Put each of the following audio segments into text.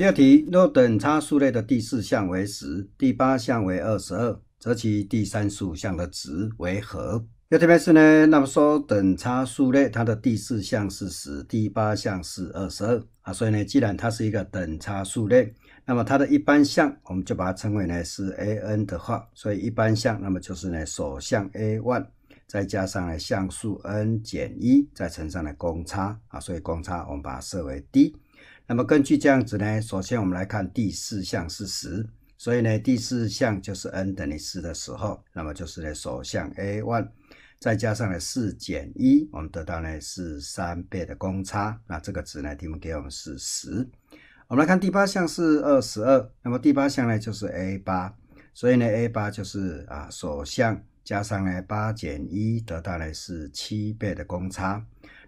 第二题，若等差数列的第四项为十，第八项为二十二，则其第三数项的值为何？又特别是呢？那么说等差数列，它的第四项是十，第八项是二十二啊，所以呢，既然它是一个等差数列，那么它的一般项，我们就把它称为呢是 a n 的话，所以一般项，那么就是呢首项 a 1，再加上呢项数 n 减一，再乘上呢公差啊，所以公差我们把它设为 d。那么根据这样子呢，首先我们来看第四项是十，所以呢第四项就是 n 等于四的时候，那么就是呢首项 a one 再加上呢四减一，我们得到呢是三倍的公差，那这个值呢题目给我们是十。我们来看第八项是二十二，那么第八项呢就是 a8，所以呢 a8 就是啊首项加上呢八减一得到呢是七倍的公差，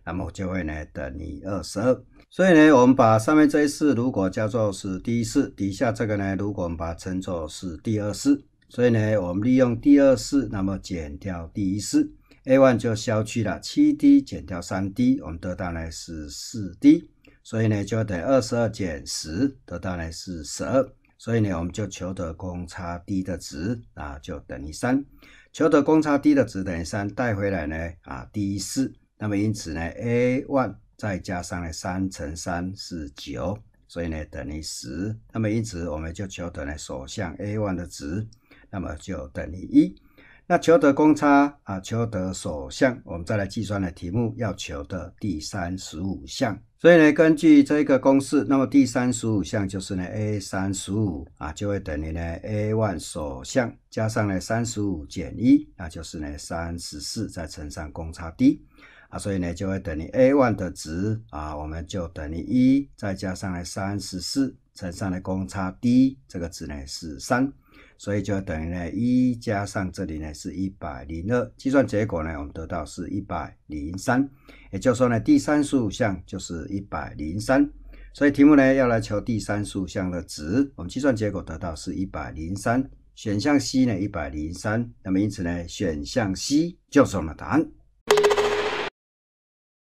那么就会呢等于二十二。所以呢，我们把上面这一式如果叫做是第一式，底下这个呢，如果我们把它称作是第二式。所以呢，我们利用第二式，那么减掉第一式，a1 就消去了，7d 减掉 3d，我们得到呢是 4d。所以呢，就等于22减10，得到呢是12。所以呢，我们就求得公差 d 的值啊，就等于3。求得公差 d 的值等于3，带回来呢啊，第一式，那么因此呢，a1。再加上呢，三乘三是九，所以呢等于十。那么因此我们就求得呢首项 a1 的值，那么就等于一。那求得公差啊，求得首项，我们再来计算呢题目要求的第三十五项。所以呢根据这个公式，那么第三十五项就是呢 a35 啊就会等于呢 a1 首项加上呢三十五减一，那就是呢三十四再乘上公差 d。啊，所以呢，就会等于 a1 的值啊，我们就等于一，再加上来三十四乘上的公差 d，这个值呢是三，所以就等于呢一加上这里呢是一百零二，计算结果呢，我们得到是一百零三，也就是说呢，第三数项就是一百零三，所以题目呢要来求第三数项的值，我们计算结果得到是一百零三，选项 C 呢一百零三，那么因此呢，选项 C 就是我们的答案。